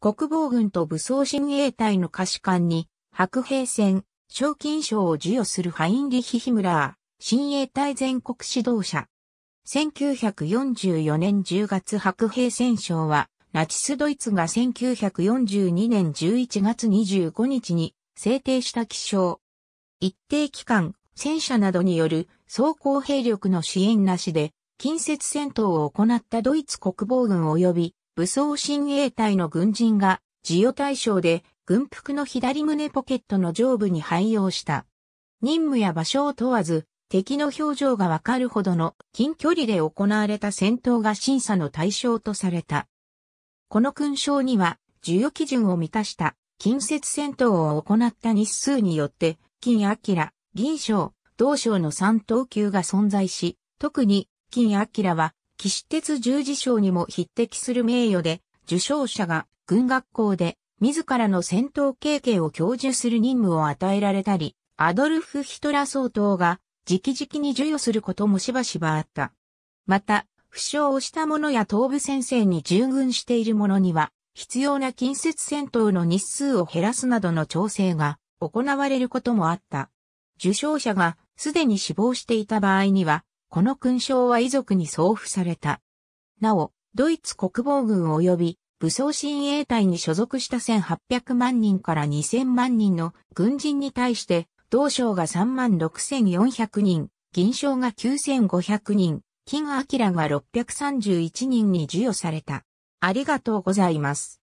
国防軍と武装親衛隊の可視官に、白兵戦、賞金賞を授与するハインリヒ・ヒムラー、親衛隊全国指導者。1944年10月白兵戦勝は、ナチスドイツが1942年11月25日に制定した記章。一定期間、戦車などによる装甲兵力の支援なしで、近接戦闘を行ったドイツ国防軍及び武装親衛隊の軍人が、自与対象で、軍服の左胸ポケットの上部に配用した。任務や場所を問わず、敵の表情がわかるほどの近距離で行われた戦闘が審査の対象とされた。この勲章には、授与基準を満たした近接戦闘を行った日数によって、金明、銀章、同章の3等級が存在し、特に金明は騎士鉄十字章にも匹敵する名誉で、受賞者が軍学校で自らの戦闘経験を享受する任務を与えられたり、アドルフ・ヒトラー総統が直々に授与することもしばしばあった。また、負傷をした者や東部戦線に従軍している者には、必要な近接戦闘の日数を減らすなどの調整が行われることもあった。受賞者がすでに死亡していた場合には、この勲章は遺族に送付された。なお、ドイツ国防軍及び武装親衛隊に所属した1800万人から2000万人の軍人に対して、同章が3万6400人、銀章が9500人、金明が631人に授与された。ありがとうございます。